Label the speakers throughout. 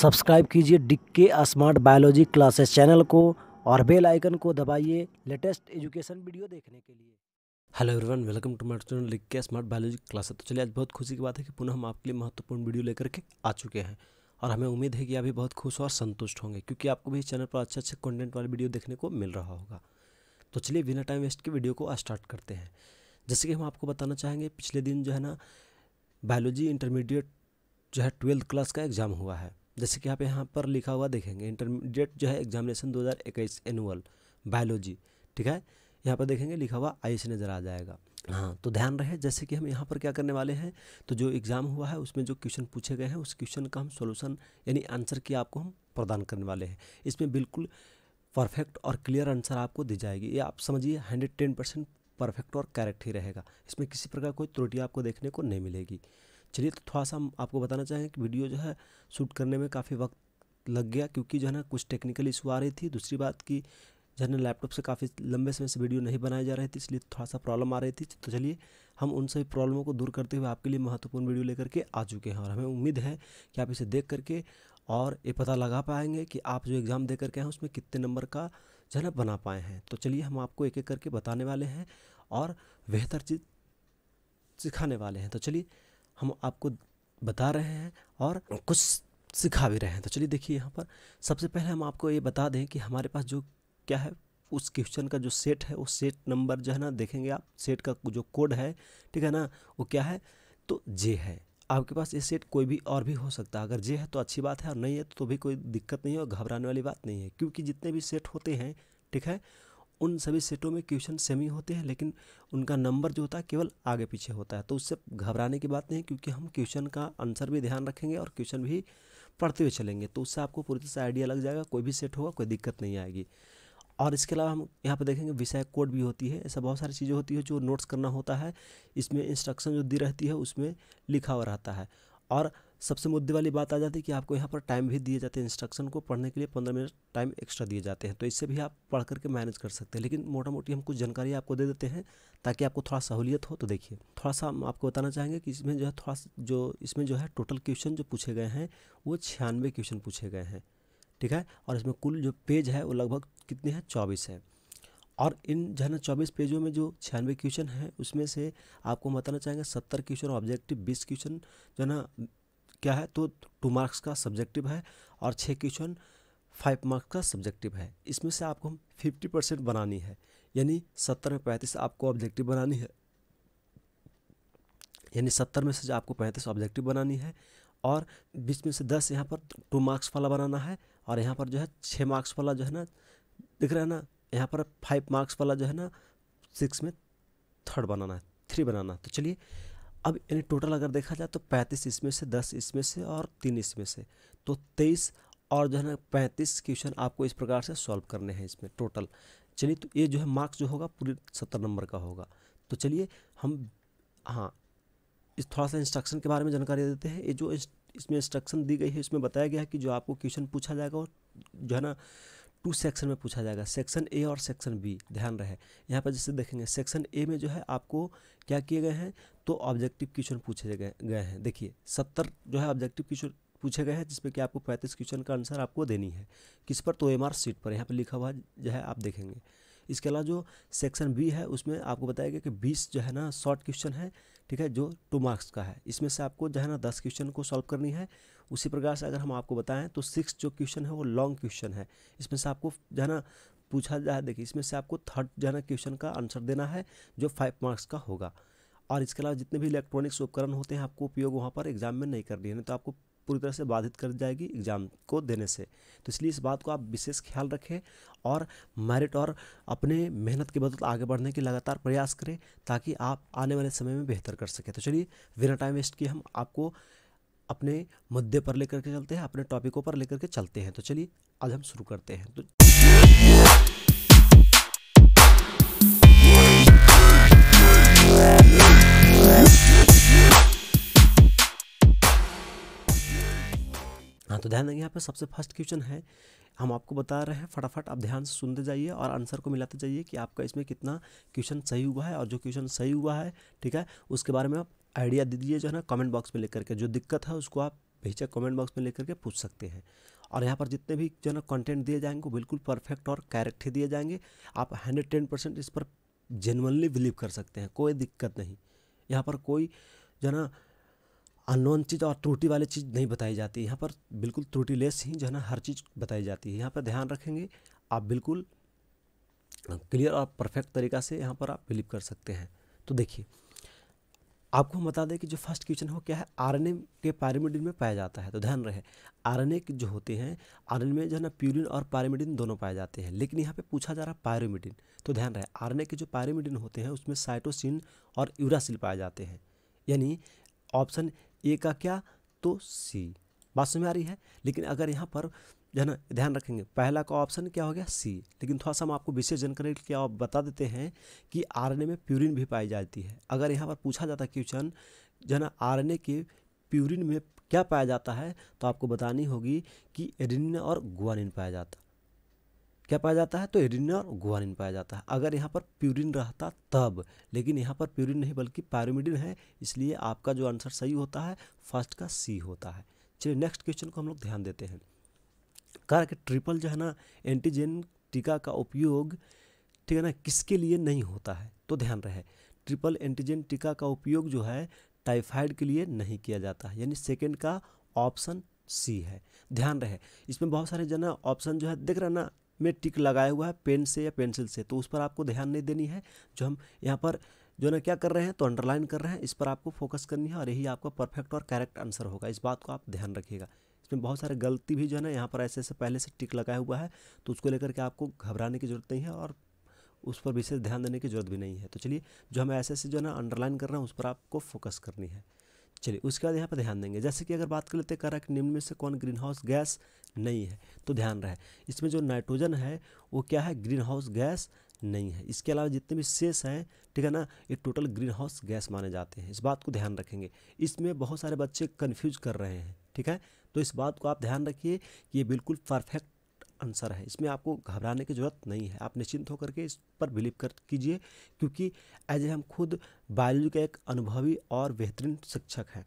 Speaker 1: subscribe कीजिए डिक्के smart biology classes channel को और बेल आइकन को दबाइए लेटेस्ट एजुकेशन वीडियो देखने के लिए hello everyone welcome to my channel डिक्के स्मार्ट बायोलॉजी क्लासेस तो चलिए आज बहुत खुशी की बात है कि पुनः हम आपके लिए महत्वपूर्ण वीडियो लेकर के आ चुके हैं और हमें उम्मीद है कि आप भी बहुत खुश और संतुष्ट होंगे क्योंकि आपको भी इस चैनल पर अच्छे अच्छे कंटेंट वाले वीडियो देखने को मिल रहा होगा तो चलिए बिना टाइम वेस्ट के वीडियो को स्टार्ट करते हैं जैसे कि हम आपको बताना चाहेंगे पिछले दिन जो है ना बायोलॉजी इंटरमीडिएट जो है ट्वेल्थ क्लास का एग्ज़ाम हुआ है जैसे कि आप यहाँ पर लिखा हुआ देखेंगे इंटरमीडिएट जो है एग्जामिनेशन 2021 एनुअल बायोलॉजी ठीक है यहाँ पर देखेंगे लिखा हुआ आई नज़र आ जाएगा हाँ तो ध्यान रहे जैसे कि हम यहाँ पर क्या करने वाले हैं तो जो एग्ज़ाम हुआ है उसमें जो क्वेश्चन पूछे गए हैं उस क्वेश्चन का हम सोल्यूशन यानी आंसर की आपको हम प्रदान करने वाले हैं इसमें बिल्कुल परफेक्ट और क्लियर आंसर आपको दी जाएगी ये आप समझिए हंड्रेड टेन परसेंट परफेक्ट और करेक्ट ही रहेगा इसमें किसी प्रकार कोई त्रुटि आपको देखने को नहीं मिलेगी चलिए तो थोड़ा सा हम आपको बताना चाहेंगे कि वीडियो जो है शूट करने में काफ़ी वक्त लग गया क्योंकि जो है ना कुछ टेक्निकल इशू आ रही थी दूसरी बात कि जो है ना लैपटॉप से काफ़ी लंबे समय से वीडियो नहीं बनाई जा रही थी इसलिए थोड़ा सा प्रॉब्लम आ रही थी तो चलिए हम उन सभी प्रॉब्लमों को दूर करते हुए आपके लिए महत्वपूर्ण वीडियो लेकर के आ चुके हैं और हमें उम्मीद है कि आप इसे देख करके और ये पता लगा पाएंगे कि आप जो एग्ज़ाम दे करके हैं उसमें कितने नंबर का जो है ना बना पाए हैं तो चलिए हम आपको एक एक करके बताने वाले हैं और बेहतर चीज़ सिखाने वाले हैं तो चलिए हम आपको बता रहे हैं और कुछ सिखा भी रहे हैं तो चलिए देखिए यहाँ पर सबसे पहले हम आपको ये बता दें कि हमारे पास जो क्या है उस क्वेश्चन का जो सेट है वो सेट नंबर जो है ना देखेंगे आप सेट का जो कोड है ठीक है ना वो क्या है तो जे है आपके पास ये सेट कोई भी और भी हो सकता है अगर जे है तो अच्छी बात है और नहीं है तो भी कोई दिक्कत नहीं है और घबराने वाली बात नहीं है क्योंकि जितने भी सेट होते हैं ठीक है उन सभी सेटों में क्वेश्चन सेम ही होते हैं लेकिन उनका नंबर जो होता है केवल आगे पीछे होता है तो उससे घबराने की बात नहीं क्योंकि हम क्वेश्चन का आंसर भी ध्यान रखेंगे और क्वेश्चन भी पढ़ते हुए चलेंगे तो उससे आपको पूरी तरह से आइडिया लग जाएगा कोई भी सेट होगा कोई दिक्कत नहीं आएगी और इसके अलावा हम यहाँ पर देखेंगे विषय कोड भी होती है ऐसा बहुत सारी चीज़ें होती है जो नोट्स करना होता है इसमें इंस्ट्रक्शन जो दी रहती है उसमें लिखा हुआ रहता है और सबसे मुद्दे वाली बात आ जाती है कि आपको यहाँ पर टाइम भी दिए जाते हैं इंस्ट्रक्शन को पढ़ने के लिए पंद्रह मिनट टाइम एक्स्ट्रा दिए जाते हैं तो इससे भी आप पढ़ करके मैनेज कर सकते हैं लेकिन मोटा मोटी हम कुछ जानकारी आपको दे देते हैं ताकि आपको थोड़ा सहूलियत हो तो देखिए थोड़ा सा हम आपको बताना चाहेंगे कि इसमें जो है थोड़ा जो इसमें जो है टोटल क्वेश्चन जो पूछे गए हैं वो छियानवे क्वेश्चन पूछे गए हैं ठीक है और इसमें कुल जो पेज है वो लगभग कितने हैं चौबीस है और इन जो है ना चौबीस पेजों में जो छियानवे क्वेश्चन हैं उसमें से आपको बताना चाहेंगे सत्तर क्वेश्चन ऑब्जेक्टिव बीस क्वेश्चन जो है ना क्या है तो टू मार्क्स का सब्जेक्टिव है और छः क्वेश्चन फाइव मार्क्स का सब्जेक्टिव है इसमें से आपको हम फिफ्टी परसेंट बनानी है यानी सत्तर में पैंतीस आपको ऑब्जेक्टिव बनानी है यानी सत्तर में से आपको पैंतीस ऑब्जेक्टिव बनानी है और बीच में से दस यहाँ पर टू मार्क्स वाला बनाना है और यहाँ पर जो है छः मार्क्स वाला जो है ना दिख रहा है ना यहाँ पर फाइव मार्क्स वाला जो है ना सिक्स में थर्ड बनाना है थ्री बनाना तो चलिए अब यानी टोटल अगर देखा जाए तो पैंतीस इसमें से दस इसमें से और तीन इसमें से तो तेईस और जो है ना पैंतीस क्वेश्चन आपको इस प्रकार से सॉल्व करने हैं इसमें टोटल चलिए तो ये जो है मार्क्स जो होगा पूरे सत्तर नंबर का होगा तो चलिए हम हाँ इस थोड़ा सा इंस्ट्रक्शन के बारे में जानकारी देते हैं ये जो इसमें इंस्ट्रक्शन दी गई है इसमें बताया गया है कि जो आपको क्वेश्चन पूछा जाएगा और जो है ना टू सेक्शन में पूछा जाएगा सेक्शन ए और सेक्शन बी ध्यान रहे यहाँ पर जैसे देखेंगे सेक्शन ए में जो है आपको क्या किए गए हैं तो ऑब्जेक्टिव क्वेश्चन पूछे गए गए हैं देखिए सत्तर जो है ऑब्जेक्टिव क्वेश्चन पूछे गए हैं जिसमें कि आपको पैंतीस क्वेश्चन का आंसर आपको देनी है किस पर तो एम सीट पर यहाँ पर लिखा हुआ जो है आप देखेंगे इसके अलावा जो सेक्शन बी है उसमें आपको बताया गया कि बीस जो है ना शॉर्ट क्वेश्चन है ठीक है जो टू मार्क्स का है इसमें से आपको जो है ना दस क्वेश्चन को सॉल्व करनी है उसी प्रकार से अगर हम आपको बताएं तो सिक्स जो क्वेश्चन है वो लॉन्ग क्वेश्चन है इसमें से आपको जाना पूछा जाए देखिए इसमें से आपको थर्ड जाना क्वेश्चन का आंसर देना है जो फाइव मार्क्स का होगा और इसके अलावा जितने भी इलेक्ट्रॉनिक्स उपकरण होते हैं आपको उपयोग वहाँ पर एग्जाम में नहीं करनी है नहीं तो आपको पूरी तरह से बाधित कर जाएगी एग्ज़ाम को देने से तो इसलिए इस बात को आप विशेष ख्याल रखें और मेरिट और अपने मेहनत के बदल आगे बढ़ने के लगातार प्रयास करें ताकि आप आने वाले समय में बेहतर कर सकें तो चलिए बिना टाइम वेस्ट किए हम आपको अपने मुद्दे पर लेकर के चलते हैं अपने टॉपिकों पर लेकर के चलते हैं तो चलिए आज हम शुरू करते हैं तो हाँ तो ध्यान देंगे यहाँ पे सबसे फर्स्ट क्वेश्चन है हम आपको बता रहे हैं फटाफट आप ध्यान से सुनते जाइए और आंसर को मिलाते जाइए कि आपका इसमें कितना क्वेश्चन सही हुआ है और जो क्वेश्चन सही हुआ है ठीक है उसके बारे में आप आइडिया दीजिए जो है ना कमेंट बॉक्स में लिख करके जो दिक्कत है उसको आप बेचक कमेंट बॉक्स में लिख करके पूछ सकते हैं और यहाँ पर जितने भी जो है ना कंटेंट दिए जाएंगे वो बिल्कुल परफेक्ट और कैरेक्ट ही दिए जाएंगे आप हंड्रेड टेन परसेंट इस पर जेनवनली बिलीव कर सकते हैं कोई दिक्कत नहीं यहाँ पर कोई जो है ना अनोन चीज़ और त्रुटि वाली चीज़ नहीं बताई जाती यहाँ पर बिल्कुल लेस ही जो है ना हर चीज़ बताई जाती है यहाँ पर ध्यान रखेंगे आप बिल्कुल क्लियर और परफेक्ट तरीका से यहाँ पर आप बिलीव कर सकते हैं तो देखिए आपको हम बता दें कि जो फर्स्ट क्वेश्चन हो क्या है आरएनए के पैरामिडिन में पाया जाता है तो ध्यान रहे आरएनए जो होते हैं आरएनए में जो है ना प्यूरिन और पैरामिडिन दोनों पाए जाते हैं लेकिन यहाँ पे पूछा जा रहा है पैरामिडिन तो ध्यान रहे आरएनए के जो पैरामिडिन होते हैं उसमें साइटोसिन और यूरासिल पाए जाते हैं यानी ऑप्शन ए का क्या तो सी बात समझ आ रही है लेकिन अगर यहाँ पर जो है ना ध्यान रखेंगे पहला का ऑप्शन क्या हो गया सी लेकिन थोड़ा सा हम आपको विशेष जानकारी के लिए आप बता देते हैं कि आरएनए में प्यूरिन भी पाई जाती है अगर यहाँ पर पूछा जाता क्वेश्चन जो है ना आरएनए के प्यूरिन में क्या पाया जाता है तो आपको बतानी होगी कि एडिन और गुआनिन पाया जाता क्या पाया जाता है तो एडिन और गुआनिन पाया जाता है अगर यहाँ पर प्यूरिन रहता तब लेकिन यहाँ पर प्यूरिन नहीं बल्कि पैरोमिडिन है इसलिए आपका जो आंसर सही होता है फर्स्ट का सी होता है चलिए नेक्स्ट क्वेश्चन को हम लोग ध्यान देते हैं कारण ट्रिपल जो है ना एंटीजन टीका का उपयोग ठीक है ना किसके लिए नहीं होता है तो ध्यान रहे ट्रिपल एंटीजन टीका का उपयोग जो है टाइफाइड के लिए नहीं किया जाता है यानी सेकेंड का ऑप्शन सी है ध्यान रहे इसमें बहुत सारे जो ना ऑप्शन जो है देख रहे ना में टिक लगाया हुआ है पेन से या पेंसिल से तो उस पर आपको ध्यान नहीं देनी है जो हम यहाँ पर जो ना क्या कर रहे हैं तो अंडरलाइन कर रहे हैं इस पर आपको फोकस करनी है और यही आपका परफेक्ट और करेक्ट आंसर होगा इस बात को आप ध्यान रखिएगा उसमें बहुत सारे गलती भी जो है ना यहाँ पर ऐसे ऐसे पहले से टिक लगाया हुआ है तो उसको लेकर के आपको घबराने की ज़रूरत नहीं है और उस पर विशेष ध्यान देने की ज़रूरत भी नहीं है तो चलिए जो हमें ऐसे ऐसे जो है ना अंडरलाइन कर रहे हैं उस पर आपको फोकस करनी है चलिए उसके बाद यहाँ पर ध्यान देंगे जैसे कि अगर बात कर लेते कर कि निम्न में से कौन ग्रीन हाउस गैस नहीं है तो ध्यान रहे इसमें जो नाइट्रोजन है वो क्या है ग्रीन हाउस गैस नहीं है इसके अलावा जितने भी शेष हैं ठीक है ना ये टोटल ग्रीन हाउस गैस माने जाते हैं इस बात को ध्यान रखेंगे इसमें बहुत सारे बच्चे कन्फ्यूज कर रहे हैं ठीक है तो इस बात को आप ध्यान रखिए ये बिल्कुल परफेक्ट आंसर है इसमें आपको घबराने की ज़रूरत नहीं है आप निश्चिंत होकर के इस पर बिलीव कर कीजिए क्योंकि एज ए हम खुद बायोलॉजी का एक अनुभवी और बेहतरीन शिक्षक हैं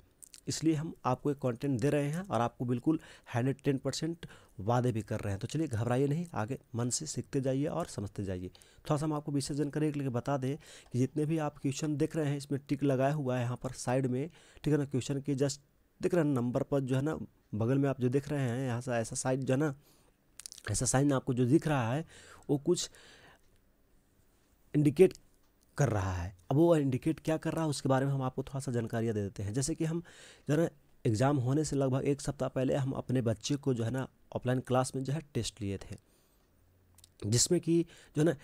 Speaker 1: इसलिए हम आपको एक कंटेंट दे रहे हैं और आपको बिल्कुल हंड्रेड टेन परसेंट वादे भी कर रहे हैं तो चलिए घबराइए नहीं आगे मन से सीखते जाइए और समझते जाइए थोड़ा सा हम आपको विसर्जन के लेकिन बता दें कि जितने भी आप क्वेश्चन देख रहे हैं इसमें टिक लगाया हुआ है यहाँ पर साइड में ठीक है ना क्वेश्चन के जस्ट देख रहे हैं नंबर पर जो है ना बगल में आप जो देख रहे हैं यहाँ सा ऐसा साइन जो ना ऐसा साइन आपको जो दिख रहा है वो कुछ इंडिकेट कर रहा है अब वो इंडिकेट क्या कर रहा है उसके बारे में हम आपको थोड़ा सा जानकारियाँ दे देते हैं जैसे कि हम जो है एग्ज़ाम होने से लगभग एक सप्ताह पहले हम अपने बच्चे को जो है ना ऑफलाइन क्लास में जो है टेस्ट लिए थे जिसमें कि जो है ना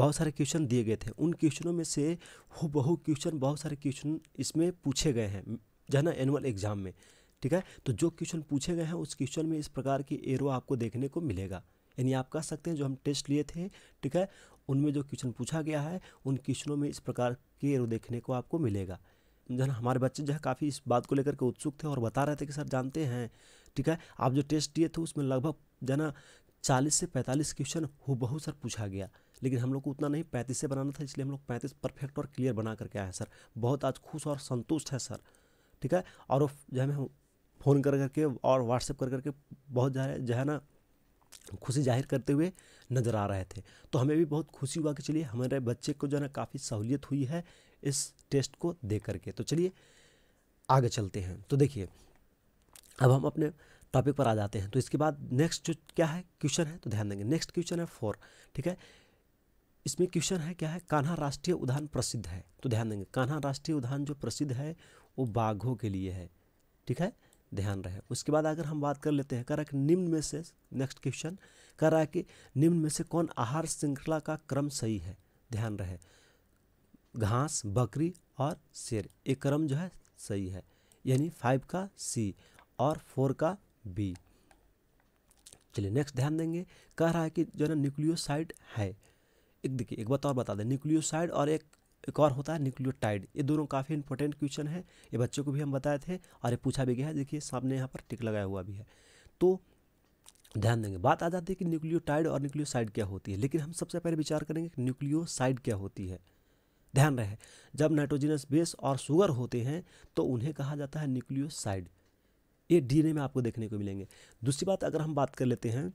Speaker 1: बहुत सारे क्वेश्चन दिए गए थे उन क्वेश्चनों में से हु बहु क्वेश्चन बहुत सारे क्वेश्चन इसमें पूछे गए हैं जो है ना एनुअल एग्ज़ाम में ठीक है तो जो क्वेश्चन पूछे गए हैं उस क्वेश्चन में इस प्रकार की एरो आपको देखने को मिलेगा यानी आप कह सकते हैं जो हम टेस्ट लिए थे ठीक है उनमें जो क्वेश्चन पूछा गया है उन क्वेश्चनों में इस प्रकार के एरो देखने को आपको मिलेगा जो हमारे बच्चे जो है काफ़ी इस बात को लेकर के उत्सुक थे और बता रहे थे कि सर जानते हैं ठीक है आप जो टेस्ट दिए थे उसमें लगभग जो ना चालीस से पैंतालीस क्वेश्चन हो बहुत सर पूछा गया लेकिन हम लोग को उतना नहीं पैंतीस से बनाना था इसलिए हम लोग पैंतीस परफेक्ट और क्लियर बना करके आए हैं सर बहुत आज खुश और संतुष्ट है सर ठीक है और जो हमें फ़ोन कर करके और व्हाट्सएप कर करके बहुत ज़्यादा जो है ना खुशी जाहिर करते हुए नज़र आ रहे थे तो हमें भी बहुत खुशी हुआ कि चलिए हमारे बच्चे को जो है ना काफ़ी सहूलियत हुई है इस टेस्ट को दे करके तो चलिए आगे चलते हैं तो देखिए अब हम अपने टॉपिक पर आ जाते हैं तो इसके बाद नेक्स्ट जो क्या है क्वेश्चन है तो ध्यान देंगे नेक्स्ट क्वेश्चन है फोर ठीक है इसमें क्वेश्चन है क्या है कान्हा राष्ट्रीय उद्यान प्रसिद्ध है तो ध्यान देंगे कान्हा राष्ट्रीय उद्यान जो प्रसिद्ध है वो बाघों के लिए है ठीक है ध्यान रहे उसके बाद अगर हम बात कर लेते हैं कर रहा है निम्न में से नेक्स्ट क्वेश्चन कह रहा है कि निम्न में से कौन आहार श्रृंखला का क्रम सही है ध्यान रहे घास बकरी और शेर ये क्रम जो है सही है यानी फाइव का सी और फोर का बी चलिए नेक्स्ट ध्यान देंगे कह रहा है कि जो है ना न्यूक्लियोसाइड है एक देखिए एक बात और बता दें न्यूक्लियोसाइड और एक एक और होता है न्यूक्लियोटाइड ये दोनों काफ़ी इंपॉर्टेंट क्वेश्चन है ये बच्चों को भी हम बताए थे और ये पूछा भी गया है देखिए सामने यहाँ पर टिक लगाया हुआ भी है तो ध्यान देंगे बात आ जाती है कि न्यूक्लियोटाइड और न्यूक्लियोसाइड क्या होती है लेकिन हम सबसे पहले विचार करेंगे कि न्यूक्लियोसाइड क्या होती है ध्यान रहे जब नाइट्रोजिनस बेस और शुगर होते हैं तो उन्हें कहा जाता है न्यूक्लियोसाइड ये डीएनए में आपको देखने को मिलेंगे दूसरी बात अगर हम बात कर लेते हैं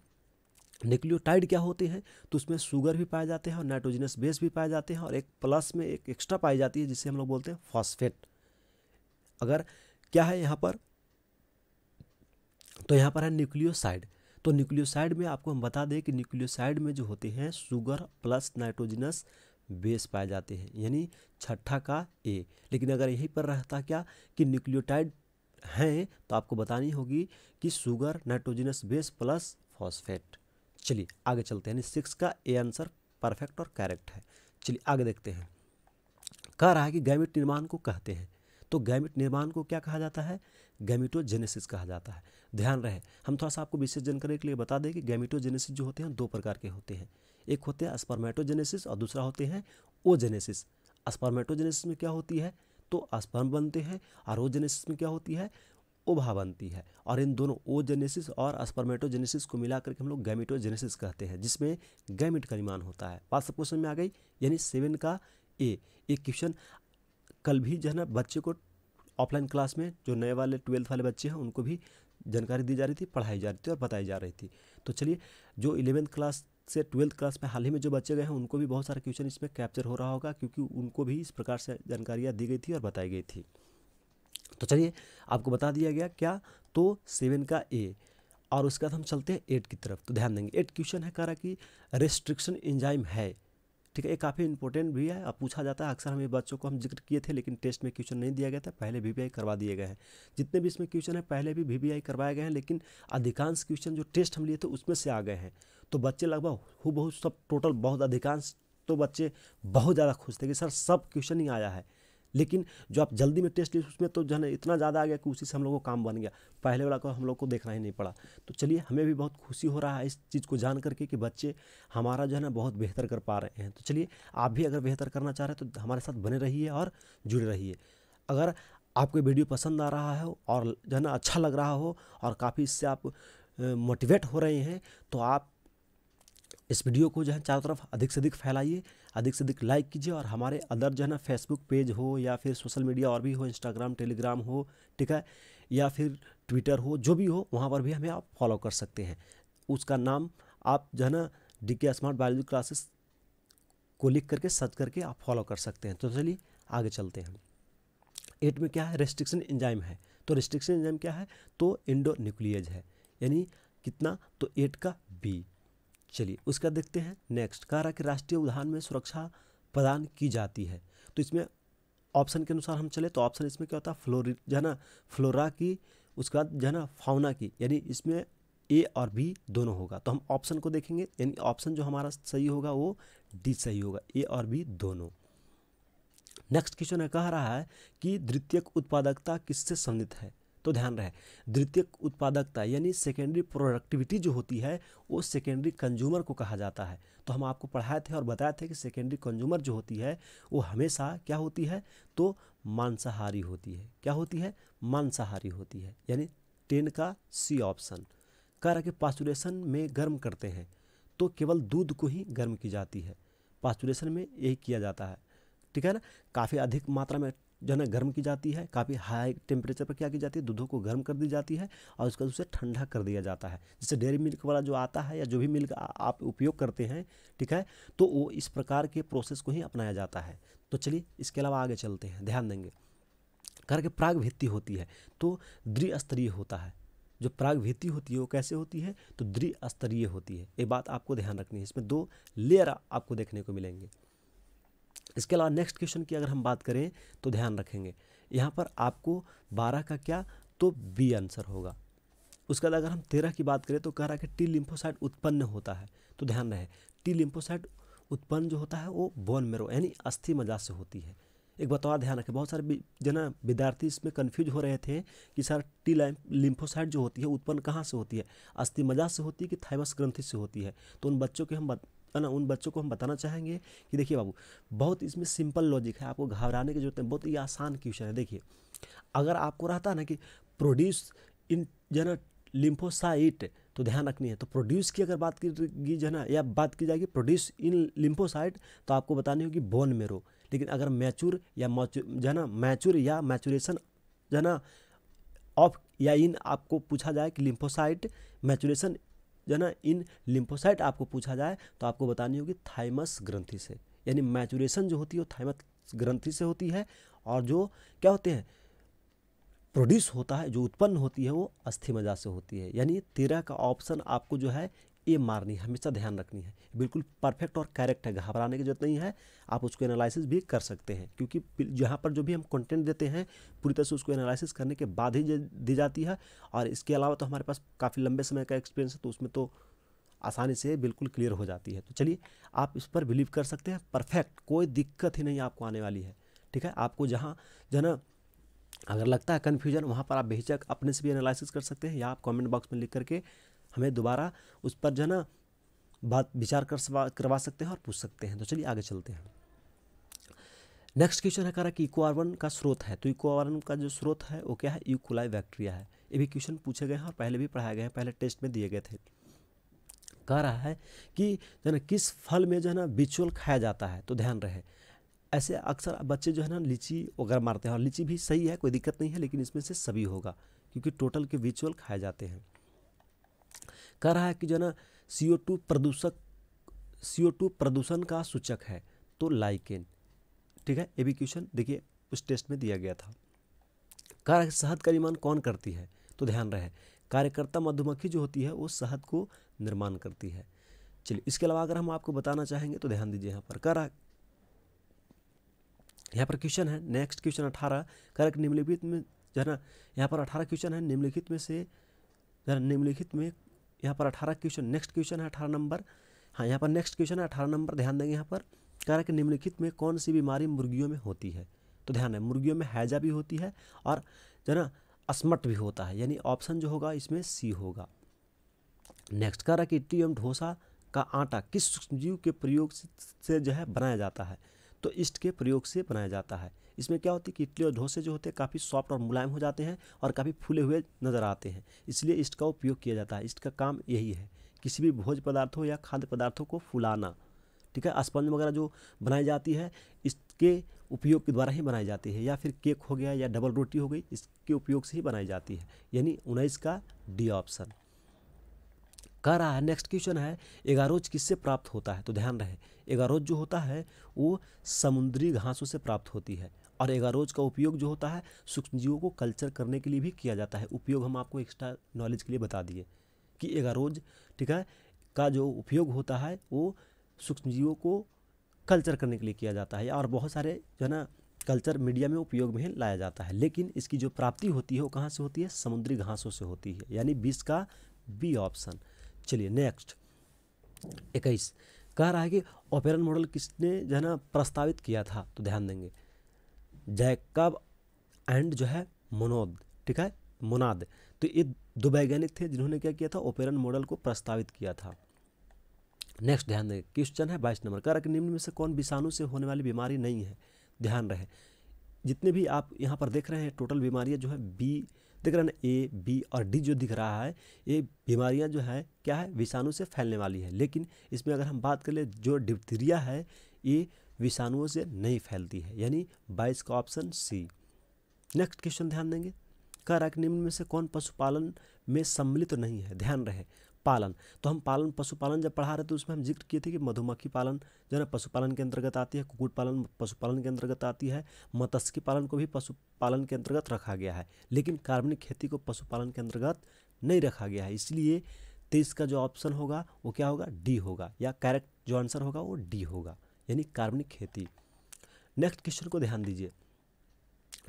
Speaker 1: न्यूक्लियोटाइड क्या होते हैं तो उसमें शुगर भी पाए जाते हैं और नाइट्रोजनस बेस भी पाए जाते हैं और एक प्लस में एक एक्स्ट्रा पाई जाती है जिसे हम लोग बोलते हैं फॉस्फेट अगर क्या है यहाँ पर तो यहाँ पर है न्यूक्लियोसाइड तो न्यूक्लियोसाइड में आपको हम बता दें कि न्यूक्लियोसाइड में जो होते हैं शुगर प्लस नाइट्रोजनस बेस पाए जाते हैं यानी छठा का ए लेकिन अगर यहीं पर रहता क्या कि न्यूक्लियोटाइड हैं तो आपको बतानी होगी कि sugar nitrogenous base plus phosphate चलिए आगे चलते हैं सिक्स का ए आंसर परफेक्ट और करेक्ट है चलिए आगे देखते हैं कह रहा है कि गैमिट निर्माण को कहते हैं तो गैमिट निर्माण को क्या कहा जाता है गैमिटोजेनेसिस कहा जाता है ध्यान रहे हम थोड़ा सा आपको विशेष जानकारी के लिए बता दें कि गैमिटोजेनेसिस जो होते हैं दो प्रकार के होते हैं एक होते हैं स्पर्मेटोजेनेसिस और दूसरा होते हैं ओजेनेसिस स्पर्मेटोजेनेसिस में क्या होती है तो स्पर्म बनते हैं और ओजेनेसिस में क्या होती है ओभा बनती है और इन दोनों ओ जेनेसिस और अस्पर्मेटोजेनेसिस को मिला करके हम लोग गैमिटोजेनेसिस कहते हैं जिसमें गैमिट का निर्माण होता है बात सब क्वेश्चन में आ गई यानी सेवन का ए एक क्वेश्चन कल भी जो है ना बच्चे को ऑफलाइन क्लास में जो नए वाले ट्वेल्थ वाले बच्चे हैं उनको भी जानकारी दी जा रही थी पढ़ाई जा रही थी और बताई जा रही थी तो चलिए जो इलेवेंथ क्लास से ट्वेल्थ क्लास में हाल ही में जो बच्चे गए हैं उनको भी बहुत सारे क्वेश्चन इसमें कैप्चर हो रहा होगा क्योंकि उनको भी इस प्रकार से जानकारियाँ दी गई थी और बताई गई थी तो चलिए आपको बता दिया गया क्या तो सेवन का ए और उसके बाद हम चलते हैं एट की तरफ तो ध्यान देंगे एट क्वेश्चन है कह रहा कि रेस्ट्रिक्शन इंजाइम है ठीक है ये काफ़ी इंपॉर्टेंट भी है अब पूछा जाता है अक्सर हमें बच्चों को हम जिक्र किए थे लेकिन टेस्ट में क्वेश्चन नहीं दिया गया था पहले वी करवा दिए गए हैं जितने भी इसमें क्वेश्चन है पहले भी वी करवाए गए हैं लेकिन अधिकांश क्वेश्चन जो टेस्ट हम लिए थे उसमें से आ गए हैं तो बच्चे लगभग हु बहुत सब टोटल बहुत अधिकांश तो बच्चे बहुत ज़्यादा खुश थे कि सर सब क्वेश्चन ही आया है लेकिन जो आप जल्दी में टेस्ट उसमें तो जो है इतना ज़्यादा आ गया कि उसी से हम लोग को काम बन गया पहले वाला को हम लोग को देखना ही नहीं पड़ा तो चलिए हमें भी बहुत खुशी हो रहा है इस चीज़ को जान करके कि बच्चे हमारा जो है ना बहुत बेहतर कर पा रहे हैं तो चलिए आप भी अगर बेहतर करना चाह रहे हैं तो हमारे साथ बने रहिए और जुड़े रहिए अगर आपको वीडियो पसंद आ रहा हो और जो है ना अच्छा लग रहा हो और काफ़ी इससे आप मोटिवेट हो रहे हैं तो आप इस वीडियो को जो है चारों तरफ अधिक से अधिक फैलाइए अधिक से अधिक लाइक कीजिए और हमारे अदर जो है ना फेसबुक पेज हो या फिर सोशल मीडिया और भी हो इंस्टाग्राम टेलीग्राम हो ठीक है या फिर ट्विटर हो जो भी हो वहाँ पर भी हमें आप फॉलो कर सकते हैं उसका नाम आप जो है ना डी के स्मार्ट बायोलॉजी क्लासेस को लिख करके सर्च करके आप फॉलो कर सकते हैं तो चलिए आगे चलते हैं एट में क्या है रेस्ट्रिक्शन इंजाइम है तो रेस्ट्रिक्शन इंजाइम क्या है तो इंडो न्यूक्लियज है यानी कितना तो एट का बी चलिए उसका देखते हैं नेक्स्ट कह रहा कि राष्ट्रीय उद्यान में सुरक्षा प्रदान की जाती है तो इसमें ऑप्शन के अनुसार हम चले तो ऑप्शन इसमें क्या होता है फ्लोरि जो है ना फ्लोरा की उसका जो है ना फाउना की यानी इसमें ए और बी दोनों होगा तो हम ऑप्शन को देखेंगे यानी ऑप्शन जो हमारा सही होगा वो डी सही होगा ए और बी दोनों नेक्स्ट क्वेश्चन है कह रहा है कि द्वितीयक उत्पादकता किससे संबंधित है तो ध्यान रहे द्वितीयक उत्पादकता यानी सेकेंडरी प्रोडक्टिविटी जो होती है वो सेकेंडरी कंज्यूमर को कहा जाता है तो हम आपको पढ़ाए थे और बताए थे कि सेकेंडरी कंज्यूमर जो होती है वो हमेशा क्या होती है तो मांसाहारी होती है क्या होती है मांसाहारी होती है यानी टेन का सी ऑप्शन कह रहा कि पास्चुरेशन में गर्म करते हैं तो केवल दूध को ही गर्म की जाती है पास्चुरेशन में यही किया जाता है ठीक है ना काफ़ी अधिक मात्रा में जो है ना गर्म की जाती है काफ़ी हाई टेम्परेचर पर क्या की जाती है दूधों को गर्म कर दी जाती है और उसका उसे ठंडा कर दिया जाता है जैसे डेयरी मिल्क वाला जो आता है या जो भी मिल्क आप उपयोग करते हैं ठीक है तो वो इस प्रकार के प्रोसेस को ही अपनाया जाता है तो चलिए इसके अलावा आगे चलते हैं ध्यान देंगे करके प्राग भित्ति होती है तो द्विस्तरीय होता है जो प्राग भित्ति होती है वो कैसे होती है तो द्विस्तरीय होती है ये बात आपको ध्यान रखनी है इसमें दो लेयर आपको देखने को मिलेंगे इसके अलावा नेक्स्ट क्वेश्चन की अगर हम बात करें तो ध्यान रखेंगे यहाँ पर आपको बारह का क्या तो बी आंसर होगा उसके बाद अगर हम तेरह की बात करें तो कह रहा है कि टी लिम्फोसाइट उत्पन्न होता है तो ध्यान रहे टी लिम्फोसाइट उत्पन्न जो होता है वो बोन मेरो यानी अस्थि मजा से होती है एक बतौर ध्यान रखें बहुत सारे जो ना विद्यार्थी इसमें कन्फ्यूज हो रहे थे कि सर टी लिम्फोसाइट जो होती है उत्पन्न कहाँ से होती है अस्थि मजा से होती है कि थाइबस ग्रंथि से होती है तो उन बच्चों के हम है ना उन बच्चों को हम बताना चाहेंगे कि देखिए बाबू बहुत इसमें सिंपल लॉजिक है आपको घबराने की जरूरत है बहुत ही आसान क्वेश्चन है देखिए अगर आपको रहता ना कि प्रोड्यूस इन जो ना लिम्फोसाइट तो ध्यान रखनी है तो प्रोड्यूस की अगर बात की तो जो है ना या बात की जाएगी प्रोड्यूस इन लिम्फोसाइट तो आपको बतानी होगी बोन मेरो लेकिन अगर मैचूर या जो है ना मैचूर या मैचुरेशन जो है ना ऑफ या इन आपको पूछा जाए कि लिम्फोसाइट मैचुरेशन जो है ना इन लिम्फोसाइट आपको पूछा जाए तो आपको बतानी होगी थाइमस ग्रंथि से यानी मैचुरेशन जो होती है वो थाइमस ग्रंथि से होती है और जो क्या होते हैं प्रोड्यूस होता है जो उत्पन्न होती है वो अस्थि मजा से होती है यानी तेरह का ऑप्शन आपको जो है ये मारनी है हमेशा ध्यान रखनी है बिल्कुल परफेक्ट और करेक्ट है घबराने की जरूरत नहीं है आप उसको एनालिसिस भी कर सकते हैं क्योंकि यहाँ पर जो भी हम कंटेंट देते हैं पूरी तरह से उसको एनालिसिस करने के बाद ही दी जाती है और इसके अलावा तो हमारे पास काफ़ी लंबे समय का एक्सपीरियंस है तो उसमें तो आसानी से बिल्कुल क्लियर हो जाती है तो चलिए आप इस पर बिलीव कर सकते हैं परफेक्ट कोई दिक्कत ही नहीं आपको आने वाली है ठीक है आपको जहाँ जो है ना अगर लगता है कन्फ्यूजन वहाँ पर आप बेहिचक अपने से भी एनालिसिस कर सकते हैं या आप कमेंट बॉक्स में लिख करके हमें दोबारा उस पर जो है ना बात विचार कर करवा सकते हैं और पूछ सकते हैं तो चलिए आगे चलते हैं नेक्स्ट क्वेश्चन है कह रहा है कि इकोआर्बन का स्रोत है तो इकोआर्बन का जो स्रोत है वो क्या है यूकुलाई e बैक्टीरिया है ये भी क्वेश्चन पूछे गए हैं और पहले भी पढ़ाए गए हैं पहले टेस्ट में दिए गए थे कह रहा है कि जो है ना किस फल में जो है ना बिचुअल खाया जाता है तो ध्यान रहे ऐसे अक्सर बच्चे जो है ना लीची वगैरह मारते हैं और लीची भी सही है कोई दिक्कत नहीं है लेकिन इसमें से सभी होगा क्योंकि टोटल के विचुअल खाए जाते हैं कह रहा है कि जो है ना सी प्रदूषक सी प्रदूषण का सूचक है तो लाइकेन ठीक है ए भी क्वेश्चन देखिए उस टेस्ट में दिया गया था कार्य शहद का निर्माण कौन करती है तो ध्यान रहे कार्यकर्ता मधुमक्खी जो होती है वो शहद को निर्माण करती है चलिए इसके अलावा अगर हम आपको बताना चाहेंगे तो ध्यान दीजिए यहाँ पर करा यहाँ पर क्वेश्चन है नेक्स्ट क्वेश्चन अठारह कारक निम्नलिखित में जो है ना यहाँ पर अठारह क्वेश्चन है निम्नलिखित में से निम्नलिखित में यहाँ पर अठारह क्वेश्चन नेक्स्ट क्वेश्चन है अठारह नंबर हाँ यहाँ पर नेक्स्ट क्वेश्चन है अठारह नंबर ध्यान देंगे यहाँ पर कह रहा है कि निम्नलिखित में कौन सी बीमारी मुर्गियों में होती है तो ध्यान है मुर्गियों में हैजा भी होती है और जो ना अस्मट भी होता है यानी ऑप्शन जो होगा इसमें सी होगा नेक्स्ट कह रहा है कि इट्टी एवं ढोसा का आटा किस जीव के प्रयोग से जो है बनाया जाता है तो ईस्ट के प्रयोग से बनाया जाता है इसमें क्या होती है कि इडली और ढोसे जो होते हैं काफ़ी सॉफ्ट और मुलायम हो जाते हैं और काफ़ी फूले हुए नज़र आते हैं इसलिए ईस्ट का उपयोग किया जाता है ईस्ट का काम यही है किसी भी भोज पदार्थों या खाद्य पदार्थों को फुलाना ठीक है स्पंज वगैरह जो बनाई जाती है इसके उपयोग के द्वारा ही बनाई जाती है या फिर केक हो गया या डबल रोटी हो गई इसके उपयोग से ही बनाई जाती है यानी उन्नीस का डी ऑप्शन कह रहा है नेक्स्ट क्वेश्चन है एगारोज किससे प्राप्त होता है तो ध्यान रहे एगारोज जो होता है वो समुद्री घासों से प्राप्त होती है और एगारोज का उपयोग जो होता है सूक्ष्मजीवों को कल्चर करने के लिए भी किया जाता है उपयोग हम आपको एक्स्ट्रा नॉलेज के लिए बता दिए कि एगारोज ठीक है का जो उपयोग होता है वो सूक्ष्मजीवों को कल्चर करने के लिए किया जाता है और बहुत सारे जो है ना कल्चर मीडिया में उपयोग में लाया जाता है लेकिन इसकी जो प्राप्ति होती है वो कहाँ से होती है समुद्री घासों से होती है यानी बीस का बी ऑप्शन चलिए नेक्स्ट इक्कीस कह रहा है कि ऑपेरन मॉडल किसने जो है ना प्रस्तावित किया था तो ध्यान देंगे जैकब एंड जो है मोनोद ठीक है मोनाद तो ये दो वैज्ञानिक थे जिन्होंने क्या किया था ओपेरन मॉडल को प्रस्तावित किया था नेक्स्ट ध्यान दें क्वेश्चन है बाईस नंबर कारक निम्न में से कौन विषाणु से होने वाली बीमारी नहीं है ध्यान रहे जितने भी आप यहाँ पर देख रहे हैं टोटल बीमारियाँ जो है बी देख रहे हैं ए बी और डी जो दिख रहा है ये बीमारियाँ जो है क्या है विषाणु से फैलने वाली है लेकिन इसमें अगर हम बात कर ले जो डिप्थीरिया है ये विषाणुओं से नहीं फैलती है यानी बाईस का ऑप्शन सी नेक्स्ट क्वेश्चन ध्यान देंगे कह रहा निम्न में से कौन पशुपालन में सम्मिलित तो नहीं है ध्यान रहे पालन तो हम पालन पशुपालन जब पढ़ा रहे थे तो उसमें हम जिक्र किए थे कि मधुमक्खी पालन जो है पशुपालन के अंतर्गत आती है कुकुट पालन पशुपालन के अंतर्गत आती है मत्स्य पालन को भी पशुपालन के अंतर्गत रखा गया है लेकिन कार्बनिक खेती को पशुपालन के अंतर्गत नहीं रखा गया है इसलिए तेईस का जो ऑप्शन होगा वो क्या होगा डी होगा या कैरेक्ट जो आंसर होगा वो डी होगा यानी कार्बनिक खेती नेक्स्ट क्वेश्चन को ध्यान दीजिए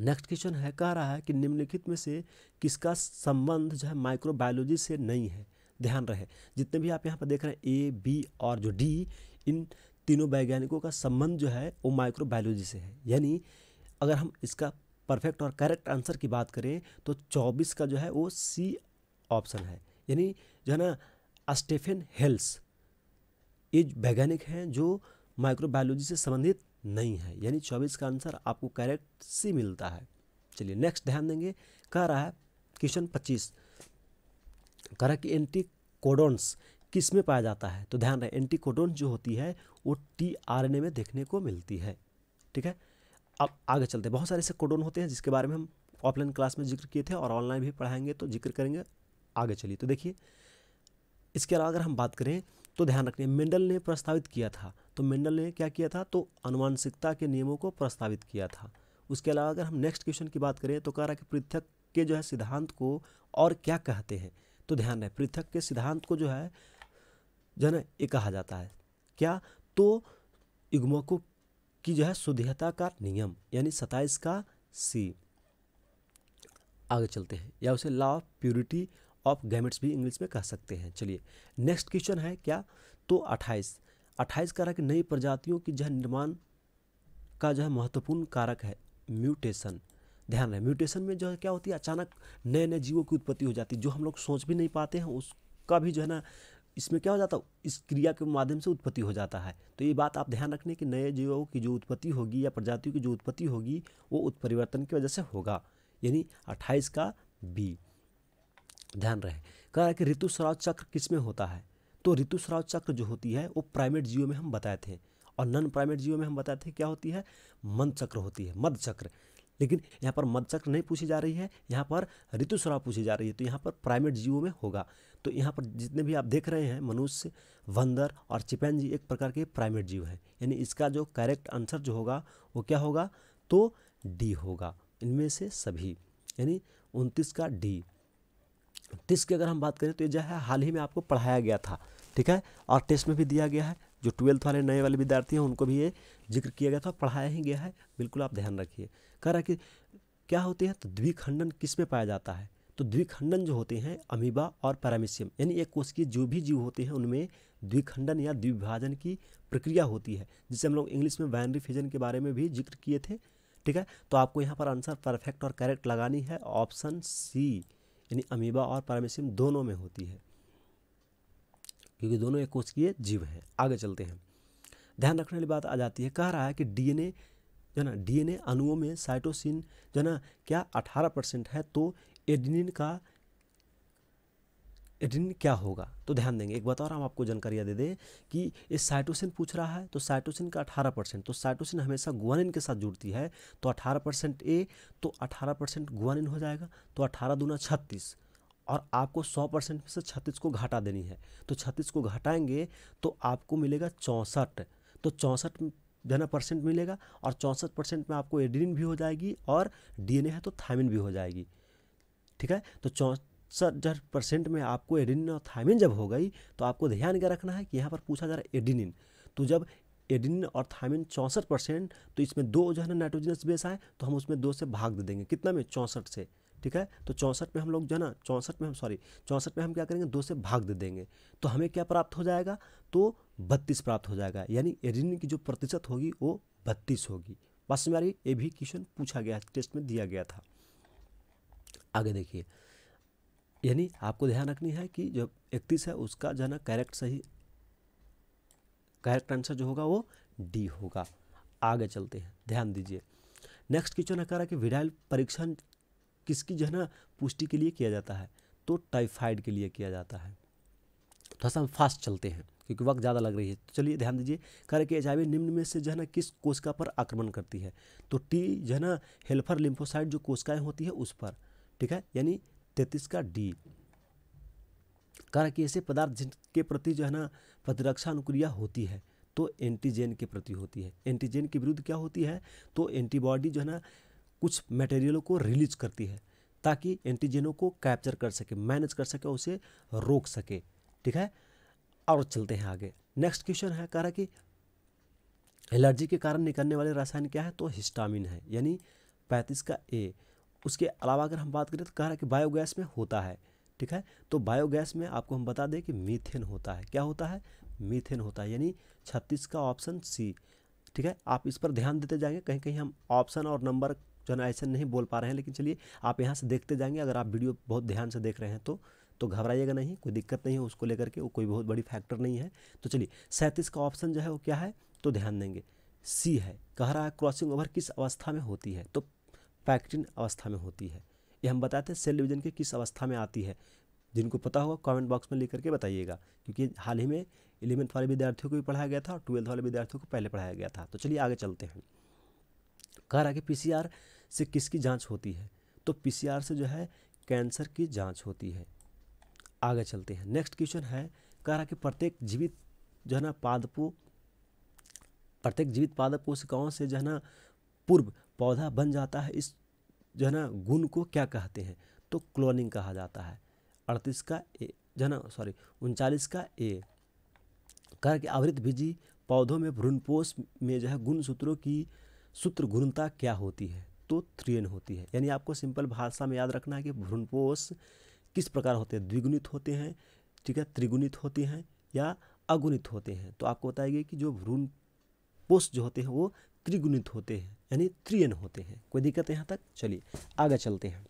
Speaker 1: नेक्स्ट क्वेश्चन है कह रहा है कि निम्नलिखित में से किसका संबंध जो है माइक्रोबायोलॉजी से नहीं है ध्यान रहे जितने भी आप यहाँ पर देख रहे हैं ए बी और जो डी इन तीनों वैज्ञानिकों का संबंध जो है वो माइक्रोबायोलॉजी से है यानी अगर हम इसका परफेक्ट और करेक्ट आंसर की बात करें तो 24 का जो है वो सी ऑप्शन है यानी जो है ना स्टेफेन हेल्स ये वैज्ञानिक हैं जो माइक्रोबायोलॉजी से संबंधित नहीं है यानी चौबीस का आंसर आपको करेक्ट सी मिलता है चलिए नेक्स्ट ध्यान देंगे कह रहा है क्वेश्चन पच्चीस कह रहा है कि एंटी कोडोन्स किस में पाया जाता है तो ध्यान रहे एंटी कोडोन्स जो होती है वो टी आर एन ए में देखने को मिलती है ठीक है अब आगे चलते हैं बहुत सारे ऐसे कोडोन होते हैं जिसके बारे में हम ऑफलाइन क्लास में जिक्र किए थे और ऑनलाइन भी पढ़ाएंगे तो जिक्र करेंगे आगे चलिए तो देखिए इसके अलावा अगर हम बात करें तो ध्यान रखने मेंडल ने प्रस्तावित किया था तो मेंडल ने क्या किया था तो अनुवांशिकता के नियमों को प्रस्तावित किया था उसके अलावा अगर हम नेक्स्ट क्वेश्चन की बात करें तो कह रहा है कि पृथक के जो है सिद्धांत को और क्या कहते हैं तो ध्यान रहे पृथक के सिद्धांत को जो है जो है ये कहा जाता है क्या तो युग्मों की जो है शुद्धता का नियम यानी सताइस का सी आगे चलते हैं या उसे law of purity of gametes भी इंग्लिश में कह सकते हैं चलिए नेक्स्ट क्वेश्चन है क्या तो अट्ठाईस अट्ठाईस कारक नई प्रजातियों की जो निर्माण का जो है महत्वपूर्ण कारक है म्यूटेशन ध्यान रहे म्यूटेशन में जो है क्या होती है अचानक नए नए जीवों की उत्पत्ति हो जाती है जो हम लोग सोच भी नहीं पाते हैं उसका भी जो है ना इसमें क्या हो जाता है इस क्रिया के माध्यम से उत्पत्ति हो जाता है तो ये बात आप ध्यान रखने कि नए जीवों की जो उत्पत्ति होगी या प्रजातियों की जो उत्पत्ति होगी वो उत्परिवर्तन की वजह से होगा यानी अट्ठाईस का बी ध्यान रहे कह रहा है कि ऋतुस्राव चक्र किस में होता है तो ऋतुस्राव चक्र जो होती है वो प्राइमेट जीवों में हम बताए थे और नॉन प्राइमेट जीवों में हम बताए थे क्या होती है मंद चक्र होती है मध चक्र लेकिन यहाँ पर मध चक्र नहीं पूछी जा रही है यहाँ पर ऋतुस्राव पूछी जा रही है तो यहाँ पर प्राइमेट जीवों में होगा तो यहाँ पर जितने भी आप देख रहे हैं मनुष्य वंदर और चिपैनजी एक प्रकार के प्राइमेट जीव हैं यानी इसका जो करेक्ट आंसर जो होगा वो क्या होगा तो डी होगा इनमें से सभी यानी उनतीस का डी टेस्ट की अगर हम बात करें तो ये जो है हाल ही में आपको पढ़ाया गया था ठीक है और टेस्ट में भी दिया गया है जो ट्वेल्थ वाले नए वाले विद्यार्थी हैं उनको भी ये जिक्र किया गया था पढ़ाया ही गया है बिल्कुल आप ध्यान रखिए कह रहा कि क्या होते हैं तो द्विखंडन किस में पाया जाता है तो द्विखंडन जो होते हैं अमीबा और पैरामिशियम यानी एक की जो भी जीव होते हैं उनमें द्विखंडन या द्विभाजन की प्रक्रिया होती है जिसे हम लोग इंग्लिश में बाइनरी फिजन के बारे में भी जिक्र किए थे ठीक है तो आपको यहाँ पर आंसर परफेक्ट और करेक्ट लगानी है ऑप्शन सी यानी अमीबा और पैरामीसियम दोनों में होती है क्योंकि दोनों एक कोशिकीय जीव हैं आगे चलते हैं ध्यान रखने वाली बात आ जाती है कह रहा है कि डीएनए जो ना डीएनए अणुओं में साइटोसिन जो ना क्या 18 परसेंट है तो एडिनिन का एडिन क्या होगा तो ध्यान देंगे एक बात और हम आपको जानकारियाँ दे दें कि ये साइटोसिन पूछ रहा है तो साइटोसिन का 18 परसेंट तो साइटोसिन हमेशा गुआनिन के साथ जुड़ती है तो 18 परसेंट ए तो 18 परसेंट गुआनिन हो जाएगा तो 18 दूना छत्तीस और आपको 100 परसेंट में से छत्तीस को घाटा देनी है तो छत्तीस को घटाएंगे तो आपको मिलेगा चौंसठ तो चौंसठ देना परसेंट मिलेगा और चौंसठ परसेंट में आपको एडिन भी हो जाएगी और डी है तो थायमिन भी हो जाएगी ठीक है तो चौ सर परसेंट में आपको और थायमिन जब हो गई तो आपको ध्यान क्या रखना है कि यहाँ पर पूछा जा रहा है एडिनिन तो जब एडिनिन और थाइमिन चौंसठ परसेंट तो इसमें दो जो है ना नाइट्रोजनस बेस आए तो हम उसमें दो से भाग दे देंगे कितना में चौंसठ से ठीक है तो चौंसठ में हम लोग जो है ना चौंसठ में हम सॉरी चौंसठ में हम क्या करेंगे दो से भाग दे देंगे तो हमें क्या प्राप्त हो जाएगा तो बत्तीस प्राप्त हो जाएगा यानी एडिन की जो प्रतिशत होगी वो बत्तीस होगी बस में ये भी क्वेश्चन पूछा गया टेस्ट में दिया गया था आगे देखिए यानी आपको ध्यान रखनी है कि जो इकतीस है उसका जो है ना करेक्ट सही करेक्ट आंसर जो होगा वो डी होगा आगे चलते हैं ध्यान दीजिए नेक्स्ट क्वेश्चन कह रहा है कि विडाइल परीक्षण किसकी जो है ना पुष्टि के लिए किया जाता है तो टाइफाइड के लिए किया जाता है थोड़ा तो सा हम फास्ट चलते हैं क्योंकि वक्त ज़्यादा लग रही है तो चलिए ध्यान दीजिए कह रहे कि एच निम्न में से जो है ना किस कोशिका पर आक्रमण करती है तो टी जो है ना हेल्फर लिम्फोसाइड जो कोशिकाएँ होती है उस पर ठीक है यानी तैतीस का डी कारण कि ऐसे पदार्थ जिनके प्रति जो है ना प्रतिरक्षा अनुक्रिया होती है तो एंटीजेन के प्रति होती है एंटीजेन के विरुद्ध क्या होती है तो एंटीबॉडी जो है ना कुछ मटेरियलों को रिलीज करती है ताकि एंटीजेनों को कैप्चर कर सके मैनेज कर सके उसे रोक सके ठीक है और चलते हैं आगे नेक्स्ट क्वेश्चन है कह रहा कि एलर्जी के कारण निकलने वाले रसायन क्या है तो हिस्टामिन है यानी पैंतीस का ए उसके अलावा अगर हम बात करें तो कह रहा है कि बायोगैस में होता है ठीक है तो बायोगैस में आपको हम बता दें कि मीथेन होता है क्या होता है मीथेन होता है यानी छत्तीस का ऑप्शन सी ठीक है आप इस पर ध्यान देते जाएंगे कहीं कहीं हम ऑप्शन और नंबर जो है ऐसे नहीं बोल पा रहे हैं लेकिन चलिए आप यहाँ से देखते जाएंगे अगर आप वीडियो बहुत ध्यान से देख रहे हैं तो तो घबराइएगा नहीं कोई दिक्कत नहीं है उसको लेकर के वो कोई बहुत बड़ी फैक्टर नहीं है तो चलिए सैंतीस का ऑप्शन जो है वो क्या है तो ध्यान देंगे सी है कह रहा है क्रॉसिंग ओवर किस अवस्था में होती है तो पैकेटिंग अवस्था में होती है ये हम बताते हैं सेल डिवीजन के किस अवस्था में आती है जिनको पता होगा कमेंट बॉक्स में लिख करके बताइएगा क्योंकि हाल ही में इलेवंथ वाले विद्यार्थियों को भी पढ़ाया गया था और ट्वेल्थ वाले विद्यार्थियों को पहले पढ़ाया गया था तो चलिए आगे चलते हैं कह रहा कि पी से किसकी जाँच होती है तो पी से जो है कैंसर की जाँच होती है आगे चलते हैं नेक्स्ट क्वेश्चन है कह रहा कि प्रत्येक जीवित जो है ना पादपो प्रत्येक जीवित पादप कोशिकाओं से जो है ना पूर्व पौधा बन जाता है इस जो है ना गुण को क्या कहते हैं तो क्लोनिंग कहा जाता है अड़तीस का ए जो है ना सॉरी उनचालीस का ए करके आवृत बीजी पौधों में भ्रूणपोष में जो है गुण सूत्रों की सूत्र गुणता क्या होती है तो थ्रियन होती है यानी आपको सिंपल भाषा में याद रखना है कि भ्रूणपोष किस प्रकार होते हैं द्विगुणित होते हैं ठीक है त्रिगुणित होते हैं या अगुणित होते हैं तो आपको बताएगी कि जो भ्रूण पोष जो होते हैं वो त्रिगुणित होते हैं यानी त्रियन होते हैं कोई दिक्कत है यहाँ तक चलिए आगे चलते हैं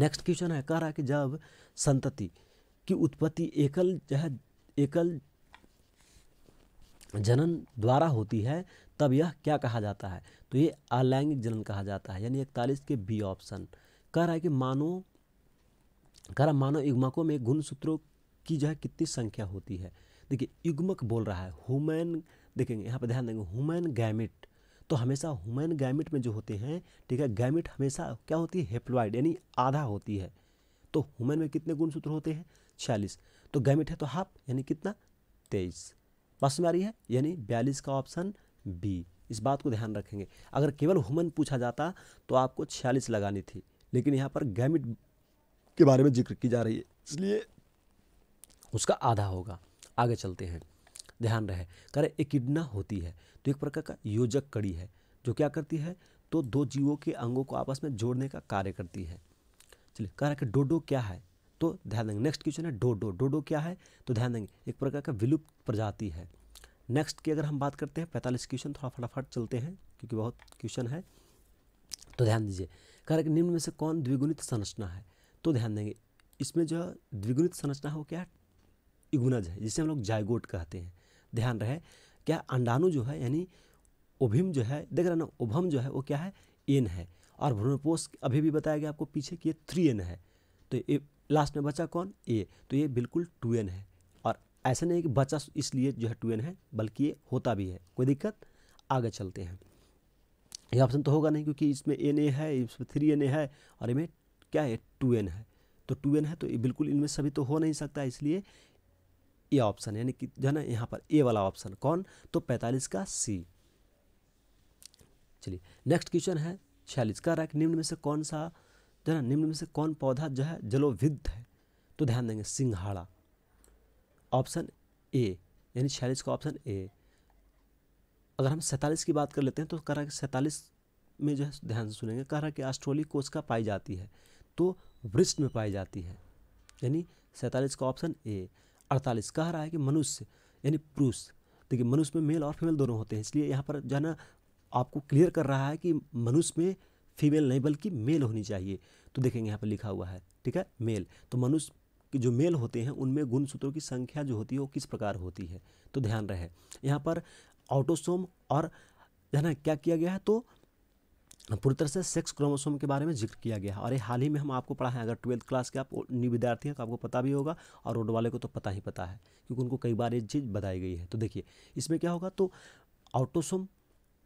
Speaker 1: नेक्स्ट क्वेश्चन है कह रहा है कि जब संतति की उत्पत्ति एकल जह एकल जनन द्वारा होती है तब यह क्या कहा जाता है तो ये अलैंगिक जनन कहा जाता है यानी इकतालीस के बी ऑप्शन कह रहा है कि मानो कह रहा मानव युग्मकों में गुण सूत्रों की जो है कितनी संख्या होती है देखिए युग्मक बोल रहा है ह्यूमन देखेंगे यहाँ पर ध्यान देंगे हुमैन गैमिट तो हमेशा हुमैन गैमिट में जो होते हैं ठीक है गैमिट हमेशा क्या होती है हेप्लॉइड यानी आधा होती है तो हुमैन में कितने गुणसूत्र होते हैं छियालीस तो गैमिट है तो हाफ यानी कितना तेईस बस में आ रही है यानी बयालीस का ऑप्शन बी इस बात को ध्यान रखेंगे अगर केवल हुमन पूछा जाता तो आपको छियालीस लगानी थी लेकिन यहाँ पर गैमिट के बारे में जिक्र की जा रही है इसलिए उसका आधा होगा आगे चलते हैं ध्यान रहे करें एकिडना होती है तो एक प्रकार का योजक कड़ी है जो क्या करती है तो दो जीवों के अंगों को आपस में जोड़ने का कार्य करती है चलिए कह रहा है कि डोडो क्या है तो ध्यान देंगे नेक्स्ट क्वेश्चन है डोडो डोडो क्या है तो ध्यान देंगे एक प्रकार का विलुप्त प्रजाति है नेक्स्ट की अगर हम बात करते हैं पैंतालीस क्वेश्चन थोड़ा फटाफट चलते हैं क्योंकि बहुत क्वेश्चन है तो ध्यान दीजिए कह रहा है निम्न में से कौन द्विगुणित संरचना है तो ध्यान देंगे इसमें जो द्विगुणित संरचना है वो क्या है इगुनज है जिसे हम लोग जायगोट कहते हैं ध्यान रहे क्या अंडाणु जो है यानी ओभिम जो है देख रहे ना ओभम जो है वो क्या है एन है और भ्रूणपोष अभी भी बताया गया आपको पीछे कि ये थ्री एन है तो ये लास्ट में बचा कौन ए तो ये बिल्कुल टू एन है और ऐसा नहीं कि बचा इसलिए जो है टू एन है बल्कि ये होता भी है कोई दिक्कत आगे चलते हैं ये ऑप्शन तो होगा नहीं क्योंकि इसमें एन ए है इसमें थ्री एन ए है और इनमें क्या है टू एन है तो टू एन है तो ये बिल्कुल इनमें सभी तो हो नहीं सकता इसलिए ए ऑप्शन यानी कि जो है ना यहाँ पर ए वाला ऑप्शन कौन तो पैंतालीस का सी चलिए नेक्स्ट क्वेश्चन है छियालीस का रख निम्न में से कौन सा जो है ना निम्न में से कौन पौधा जो है जलोविद्ध है तो ध्यान देंगे सिंघाड़ा ऑप्शन ए यानी छियालीस का ऑप्शन ए अगर हम सैंतालीस की बात कर लेते हैं तो कह रहा है कि सैंतालीस में जो है ध्यान से सुनेंगे कह रहा है कि ऑस्ट्रोली कोशिका पाई जाती है तो वृष्ट में पाई जाती है यानी सैंतालीस का ऑप्शन ए अड़तालीस कह रहा है कि मनुष्य यानी पुरुष देखिए मनुष्य में मेल और फीमेल दोनों होते हैं इसलिए यहाँ पर जाना आपको क्लियर कर रहा है कि मनुष्य में फीमेल नहीं बल्कि मेल होनी चाहिए तो देखेंगे यहाँ पर लिखा हुआ है ठीक है मेल तो मनुष्य के जो मेल होते हैं उनमें गुण सूत्रों की संख्या जो होती है वो किस प्रकार होती है तो ध्यान रहे यहाँ पर ऑटोसोम और है ना क्या किया गया है तो पूरी तरह से सेक्स क्रोमोसोम के बारे में जिक्र किया गया है और ये हाल ही में हम आपको पढ़ाएं अगर ट्वेल्थ क्लास के आप न्यू विद्यार्थी हैं तो आपको पता भी होगा और रोड वाले को तो पता ही पता है क्योंकि उनको कई बार ये चीज़ बताई गई है तो देखिए इसमें क्या होगा तो ऑटोसोम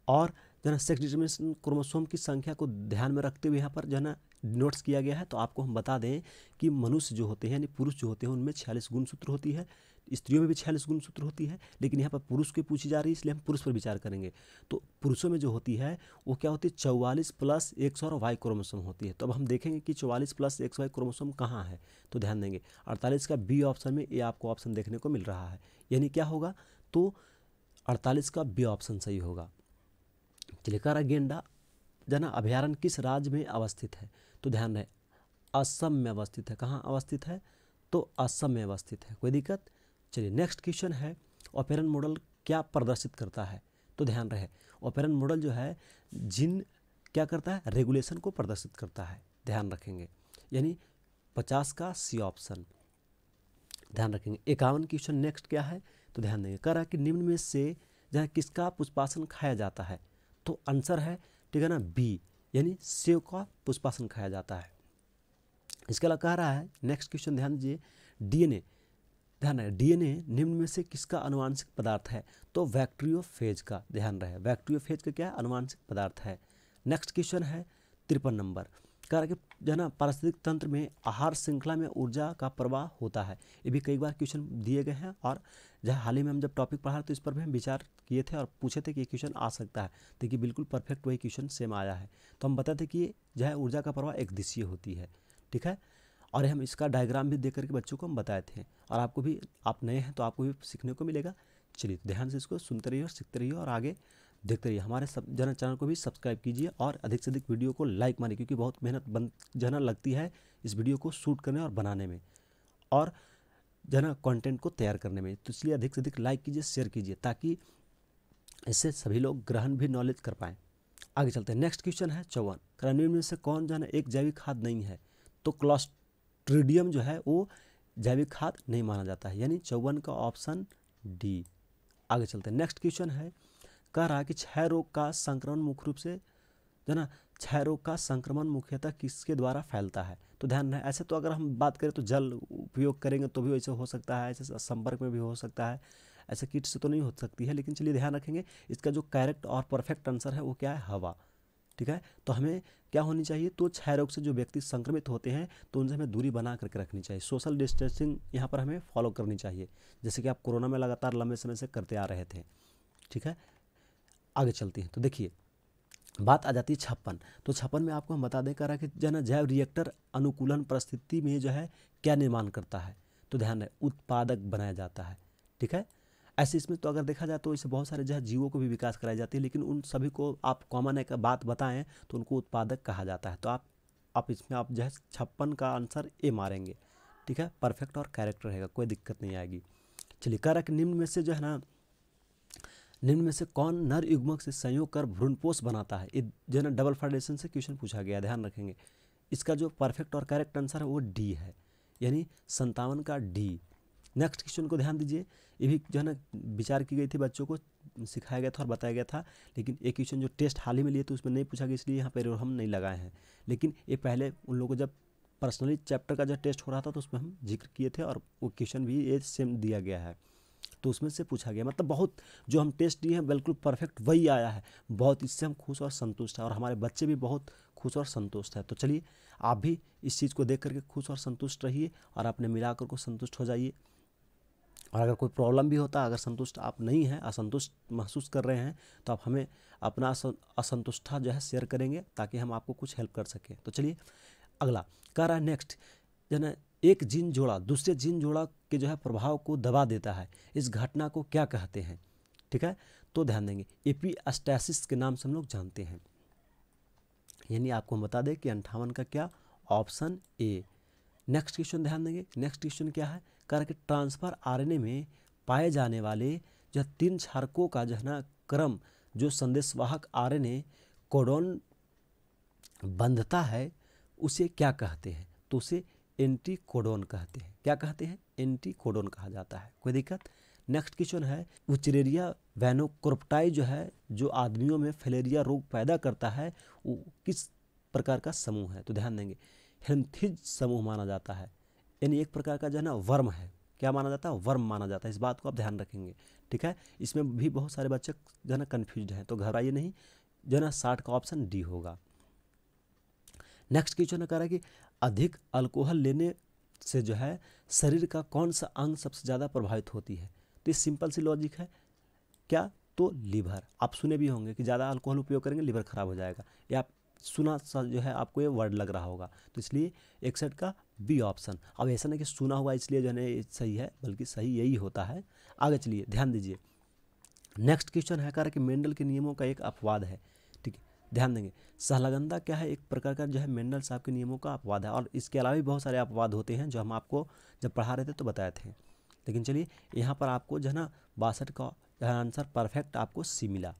Speaker 1: और जो है सेक्स डिटर्मिनेशन क्रोमोसोम की संख्या को ध्यान में रखते हुए यहाँ पर जो है नोट्स किया गया है तो आपको हम बता दें कि मनुष्य जो होते हैं यानी पुरुष जो होते हैं उनमें छियालीस गुणसूत्र होती है स्त्रियों में भी छियालीस गुण सूत्र होती है लेकिन यहाँ पर पुरुष की पूछी जा रही है इसलिए हम पुरुष पर विचार करेंगे तो पुरुषों में जो होती है वो क्या होती है चौवालीस प्लस एक सौ और वाई क्रोमोसोम होती है तो अब हम देखेंगे कि चौवालीस प्लस एक सौ वाई क्रोमोसोम कहाँ है तो ध्यान देंगे अड़तालीस का बी ऑप्शन में ये आपको ऑप्शन देखने को मिल रहा है यानी क्या होगा तो अड़तालीस का बी ऑप्शन सही होगा चिलकर गेंडा जना अभ्यारण्य किस राज्य में अवस्थित है तो ध्यान रहे असम में अवस्थित है कहाँ अवस्थित है तो असम में अवस्थित है कोई दिक्कत चलिए नेक्स्ट क्वेश्चन है ऑपेरन मॉडल क्या प्रदर्शित करता है तो ध्यान रहे ऑपेरन मॉडल जो है जिन क्या करता है रेगुलेशन को प्रदर्शित करता है ध्यान रखेंगे यानी पचास का सी ऑप्शन ध्यान रखेंगे इक्यावन क्वेश्चन नेक्स्ट क्या है तो ध्यान देंगे कह रहा है कि निम्न में से जहाँ किसका पुष्पासन खाया जाता है तो आंसर है ठीक है ना बी यानी सेव का पुष्पासन खाया जाता है इसके अलावा कह रहा है नेक्स्ट क्वेश्चन ध्यान दीजिए डीएनए ध्यान रहे डीएनए निम्न में से किसका अनुवांशिक पदार्थ है तो वैक्ट्रियोफेज का ध्यान रहे वैक्ट्रियोफेज का क्या अनुवांशिक पदार्थ है नेक्स्ट क्वेश्चन है तिरपन नंबर कह रहा कि जो है ना पारिस्थितिक तंत्र में आहार श्रृंखला में ऊर्जा का प्रवाह होता है ये भी कई बार क्वेश्चन दिए गए हैं और जहाँ हाल ही में हम जब टॉपिक पढ़ा तो इस पर भी हम विचार किए थे और पूछे थे कि ये क्वेश्चन आ सकता है देखिए बिल्कुल परफेक्ट वही क्वेश्चन सेम आया है तो हम बताते कि जो है ऊर्जा का प्रवाह एक दिशीय होती है ठीक है और हम इसका डायग्राम भी देख करके बच्चों को हम बताए थे और आपको भी आप नए हैं तो आपको भी सीखने को मिलेगा चलिए ध्यान से इसको सुनते रहिए और सीखते रहिए और आगे देखते रहिए हमारे सब जन चैनल को भी सब्सक्राइब कीजिए और अधिक से अधिक वीडियो को लाइक मारिए क्योंकि बहुत मेहनत बन जनरल लगती है इस वीडियो को शूट करने और बनाने में और जनरल कंटेंट को तैयार करने में तो इसलिए अधिक से अधिक लाइक कीजिए शेयर कीजिए ताकि इससे सभी लोग ग्रहण भी नॉलेज कर पाएँ आगे चलते हैं नेक्स्ट क्वेश्चन है चौवन क्रनिम में से कौन जाना एक जैविक खाद नहीं है तो क्लॉस्ट ट्रिडियम जो है वो जैविक खाद नहीं माना जाता है यानी चौवन का ऑप्शन डी आगे चलते हैं नेक्स्ट क्वेश्चन है कह रहा है कि क्षय रोग का संक्रमण मुख्य रूप से जो ना क्षय रोग का संक्रमण मुख्यतः किसके द्वारा फैलता है तो ध्यान रहे ऐसे तो अगर हम बात करें तो जल उपयोग करेंगे तो भी वैसे हो सकता है ऐसे संपर्क में भी हो सकता है ऐसे कीट से तो नहीं हो सकती है लेकिन चलिए ध्यान रखेंगे इसका जो करेक्ट और परफेक्ट आंसर है वो क्या है हवा ठीक है तो हमें क्या होनी चाहिए तो क्षय रोग से जो व्यक्ति संक्रमित होते हैं तो उनसे हमें दूरी बना करके रखनी चाहिए सोशल डिस्टेंसिंग यहाँ पर हमें फॉलो करनी चाहिए जैसे कि आप कोरोना में लगातार लंबे समय से करते आ रहे थे ठीक है आगे चलते हैं तो देखिए बात आ जाती है छप्पन तो छप्पन में आपको हम बता दें कर रहा है कि जो है ना जैव रिएक्टर अनुकूलन परिस्थिति में जो है क्या निर्माण करता है तो ध्यान रहे उत्पादक बनाया जाता है ठीक है ऐसे इसमें तो अगर देखा जाए तो इससे बहुत सारे जो है जीवों को भी विकास कराई जाती है लेकिन उन सभी को आप कॉमन एक बात बताएं तो उनको उत्पादक कहा जाता है तो आप आप इसमें आप जो है छप्पन का आंसर ए मारेंगे ठीक है परफेक्ट और कैरेक्टर रहेगा कोई दिक्कत नहीं आएगी चलिए कारक निम्न में से जो है ना निम्न में से कौन नर युग्मक से संयोग कर भ्रूणपोष बनाता है जो है ना डबल फाउंडेशन से क्वेश्चन पूछा गया ध्यान रखेंगे इसका जो परफेक्ट और करेक्ट आंसर है वो डी है यानी संतावन का डी नेक्स्ट क्वेश्चन को ध्यान दीजिए ये भी जो है ना विचार की गई थी बच्चों को सिखाया गया था और बताया गया था लेकिन एक क्वेश्चन जो टेस्ट हाल ही में लिए तो उसमें नहीं पूछा गया इसलिए यहाँ पर हम नहीं लगाए हैं लेकिन ये पहले उन लोगों को जब पर्सनली चैप्टर का जब टेस्ट हो रहा था तो उसमें हम जिक्र किए थे और वो क्वेश्चन भी ये सेम दिया गया है तो उसमें से पूछा गया मतलब बहुत जो हम टेस्ट दिए हैं बिल्कुल परफेक्ट वही आया है बहुत इससे हम खुश और संतुष्ट हैं और हमारे बच्चे भी बहुत खुश और संतुष्ट हैं तो चलिए आप भी इस चीज़ को देख करके खुश और संतुष्ट रहिए और अपने मिलाकर को संतुष्ट हो जाइए और अगर कोई प्रॉब्लम भी होता है अगर संतुष्ट आप नहीं हैं असंतुष्ट महसूस कर रहे हैं तो आप हमें अपना असंतुष्टा जो है शेयर करेंगे ताकि हम आपको कुछ हेल्प कर सकें तो चलिए अगला कह रहा है नेक्स्ट जो है एक जिन जोड़ा दूसरे जिन जोड़ा के जो है प्रभाव को दबा देता है इस घटना को क्या कहते हैं ठीक है तो ध्यान देंगे एपीअस्टैसिस के नाम से हम लोग जानते हैं यानी आपको हम बता दें कि अंठावन का क्या ऑप्शन ए नेक्स्ट क्वेश्चन ध्यान देंगे नेक्स्ट क्वेश्चन क्या है करके ट्रांसफ़र आरएनए में पाए जाने वाले जो तीन क्षारकों का जो है ना क्रम जो संदेशवाहक आरएनए कोडोन बंधता है उसे क्या कहते हैं तो उसे एंटी कोडोन कहते हैं क्या कहते हैं एंटी कोडोन कहा जाता है कोई दिक्कत नेक्स्ट क्वेश्चन है उचरेरिया वैनोक्रोप्टाई जो है जो आदमियों में फलेरिया रोग पैदा करता है वो किस प्रकार का समूह है तो ध्यान देंगे हेल्मथिज समूह माना जाता है यानी एक प्रकार का जो है ना वर्म है क्या माना जाता है वर्म माना जाता है इस बात को आप ध्यान रखेंगे ठीक है इसमें भी बहुत सारे बच्चे जो है ना कन्फ्यूज हैं तो घबराइए नहीं जो है ना साठ का ऑप्शन डी होगा नेक्स्ट क्वेश्चन कह रहा है कि अधिक अल्कोहल लेने से जो है शरीर का कौन सा अंग सबसे ज़्यादा प्रभावित होती है तो ये सिंपल सी लॉजिक है क्या तो लीवर आप सुने भी होंगे कि ज़्यादा अल्कोहल उपयोग करेंगे लीवर खराब हो जाएगा या आप सुना सा जो है आपको ये वर्ड लग रहा होगा तो इसलिए एक्सेट का बी ऑप्शन अब ऐसा नहीं कि सुना हुआ इसलिए जो है ना सही है बल्कि सही यही होता है आगे चलिए ध्यान दीजिए नेक्स्ट क्वेश्चन है कर कि मेंडल के नियमों का एक अपवाद है ठीक है ध्यान देंगे सहलगंदा क्या है एक प्रकार का जो है मेंडल साहब के नियमों का अपवाद है और इसके अलावा भी बहुत सारे अपवाद होते हैं जो हम आपको जब पढ़ा रहे थे तो बताए थे लेकिन चलिए यहाँ पर आपको जो है ना बासठ का आंसर परफेक्ट आपको सी मिला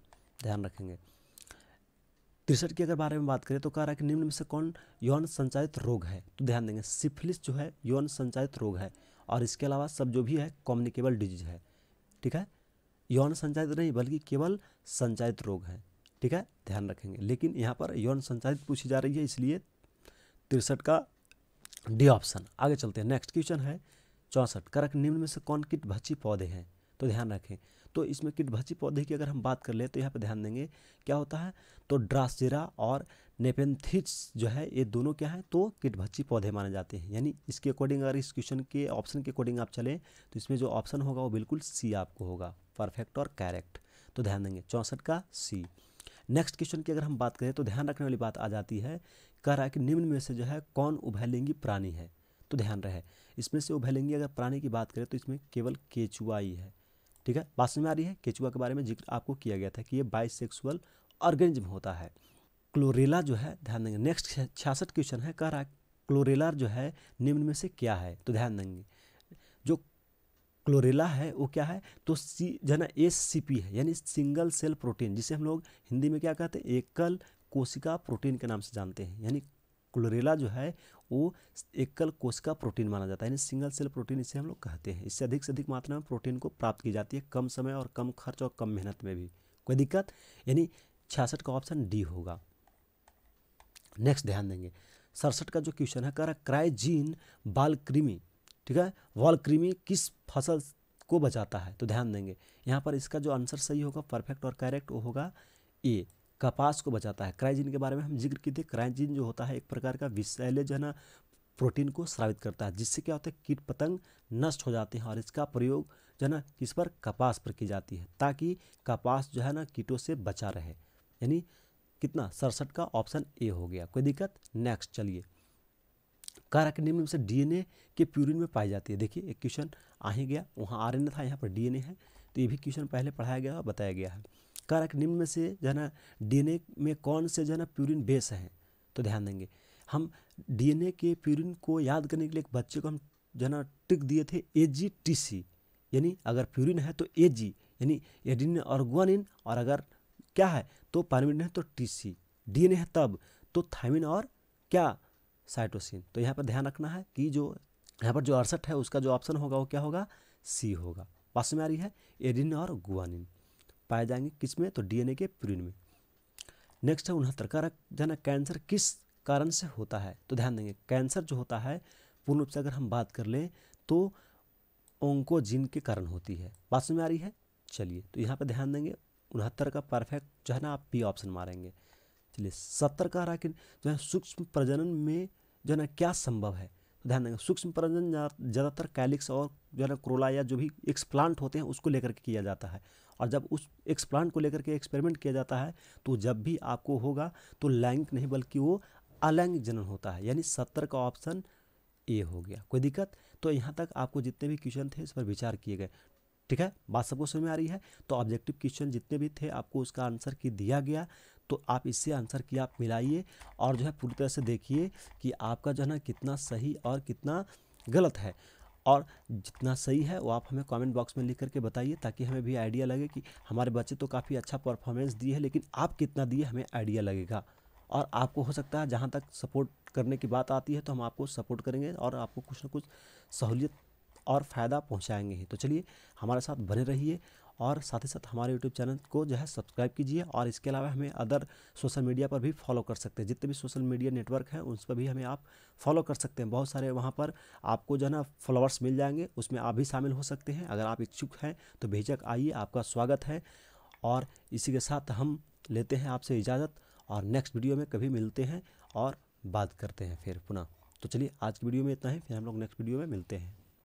Speaker 1: ध्यान रखेंगे तिरसठ की अगर बारे में बात करें तो कह रहा है कि निम्न में से कौन यौन संचालित रोग है तो ध्यान देंगे सिफिलिस जो है यौन संचालित रोग है और इसके अलावा सब जो भी है कम्युनिकेबल डिजीज है ठीक है यौन संचालित नहीं बल्कि केवल संचालित रोग है ठीक है ध्यान रखेंगे लेकिन यहाँ पर यौन संचालित पूछी जा रही है इसलिए तिरसठ का डी ऑप्शन आगे चलते हैं नेक्स्ट क्वेश्चन है चौंसठ करक निम्न में से कौन किट भच्ची पौधे हैं तो ध्यान रखें तो इसमें किटभक्षी पौधे की अगर हम बात कर ले तो यहाँ पर ध्यान देंगे क्या होता है तो ड्रासेरा और नेपेंथिट्स जो है ये दोनों क्या हैं तो किटभच्ची पौधे माने जाते हैं यानी इसके अकॉर्डिंग अगर इस क्वेश्चन के ऑप्शन के अकॉर्डिंग आप चलें तो इसमें जो ऑप्शन होगा वो बिल्कुल सी आपको होगा परफेक्ट और कैरेक्ट तो ध्यान देंगे चौंसठ का सी नेक्स्ट क्वेश्चन की अगर हम बात करें तो ध्यान रखने वाली बात आ जाती है कह रहा है कि निम्न में से जो है कौन उभयलिंगी प्राणी है तो ध्यान रहे इसमें से उभयलिंगी अगर प्राणी की बात करें तो इसमें केवल केचुआ ही है ठीक है बात समझ में आ रही है केचुआ के बारे में जिक्र आपको किया गया था कि ये बाइसेक्सुअल ऑर्गेनिज्म होता है क्लोरेला जो है ध्यान देंगे नेक्स्ट छियासठ क्वेश्चन है कह रहा है क्लोरेला जो है निम्न में से क्या है तो ध्यान देंगे जो क्लोरेला है वो क्या है तो सी है एस सी पी है यानी सिंगल सेल प्रोटीन जिसे हम लोग हिंदी में क्या कहते हैं एकल कोशिका प्रोटीन के नाम से जानते हैं यानी क्लोरेला जो है वो एकल कोश का प्रोटीन माना जाता है यानी सिंगल सेल प्रोटीन इसे हम लोग कहते हैं इससे अधिक से अधिक मात्रा में प्रोटीन को प्राप्त की जाती है कम समय और कम खर्च और कम मेहनत में भी कोई दिक्कत यानी छियासठ का ऑप्शन डी होगा नेक्स्ट ध्यान देंगे सड़सठ का जो क्वेश्चन है कह रहा क्राइजीन बाल क्रीमी ठीक है वॉल किस फसल को बचाता है तो ध्यान देंगे यहाँ पर इसका जो आंसर सही होगा परफेक्ट और करेक्ट वो होगा ए कपास को बचाता है क्राइजिन के बारे में हम जिक्र किए थे क्राइजिन जो होता है एक प्रकार का विषैले जो है ना प्रोटीन को स्रावित करता है जिससे क्या होता है कीट पतंग नष्ट हो जाते हैं और इसका प्रयोग जो है ना किस पर कपास पर की जाती है ताकि कपास जो है ना कीटों से बचा रहे यानी कितना सड़सठ का ऑप्शन ए हो गया कोई दिक्कत नेक्स्ट चलिए कारक निम्न में से डीएनए के प्यूरिन में पाई जाती है देखिए एक क्वेश्चन आ ही गया वहाँ आरएनए था यहाँ पर डीएनए है तो ये भी क्वेश्चन पहले पढ़ाया गया और बताया गया है कारक निम्न में से जो है ना डी में कौन से जो है ना प्यूरिन बेस हैं तो ध्यान देंगे हम डीएनए के प्यूरिन को याद करने के लिए एक बच्चे को हम जो है ना ट्रिक दिए थे ए जी टी सी यानी अगर प्यूरिन है तो ए जी यानी एडिन और गुआनिन और अगर क्या है तो पारमिडिन है तो टी सी डीएनए है तब तो थाइमिन और क्या साइटोसिन तो यहाँ पर ध्यान रखना है कि जो यहाँ पर जो अड़सठ है उसका जो ऑप्शन होगा वो क्या होगा सी होगा वास्तव में आ रही है एडिन और गुआनिन पाए जाएंगे किस में तो डीएनए के प्यूरिन में नेक्स्ट है उनहत्तर का जाना कैंसर किस कारण से होता है तो ध्यान देंगे कैंसर जो होता है पूर्ण रूप से अगर हम बात कर लें तो ओंकोजिन के कारण होती है बात समझ में आ रही है चलिए तो यहाँ पर ध्यान देंगे उनहत्तर का परफेक्ट जो है ना आप पी ऑप्शन मारेंगे चलिए सत्तर का रहा कि जो है सूक्ष्म प्रजनन में जो है ना क्या संभव है ध्यान देंगे सूक्ष्म प्रजनन ज़्यादातर कैलिक्स और जो है ना क्रोला या जो भी एक्सप्लांट होते हैं उसको लेकर के किया जाता है और जब उस एक्सप्लांट को लेकर के एक्सपेरिमेंट किया जाता है तो जब भी आपको होगा तो लैंगिक नहीं बल्कि वो अलैंगिक जनन होता है यानी सत्तर का ऑप्शन ए हो गया कोई दिक्कत तो यहाँ तक आपको जितने भी क्वेश्चन थे इस पर विचार किए गए ठीक है बात सबको समझ में आ रही है तो ऑब्जेक्टिव क्वेश्चन जितने भी थे आपको उसका आंसर की दिया गया तो आप इससे आंसर की आप मिलाइए और जो है पूरी तरह से देखिए कि आपका जो है ना कितना सही और कितना गलत है और जितना सही है वो आप हमें कमेंट बॉक्स में लिख करके बताइए ताकि हमें भी आइडिया लगे कि हमारे बच्चे तो काफ़ी अच्छा परफॉर्मेंस दिए है लेकिन आप कितना दिए हमें आइडिया लगेगा और आपको हो सकता है जहाँ तक सपोर्ट करने की बात आती है तो हम आपको सपोर्ट करेंगे और आपको कुछ ना कुछ सहूलियत और फ़ायदा पहुँचाएँगे तो चलिए हमारे साथ बने रहिए और साथ ही साथ हमारे यूट्यूब चैनल को जो है सब्सक्राइब कीजिए और इसके अलावा हमें अदर सोशल मीडिया पर भी फॉलो कर सकते हैं जितने भी सोशल मीडिया नेटवर्क हैं उस पर भी हमें आप फॉलो कर सकते हैं बहुत सारे वहाँ पर आपको जो है ना फॉलोअर्स मिल जाएंगे उसमें आप भी शामिल हो सकते हैं अगर आप इच्छुक हैं तो भेजक आइए आपका स्वागत है और इसी के साथ हम लेते हैं आपसे इजाज़त और नेक्स्ट वीडियो में कभी मिलते हैं और बात करते हैं फिर पुनः तो चलिए आज की वीडियो में इतना ही फिर हम लोग नेक्स्ट वीडियो में मिलते हैं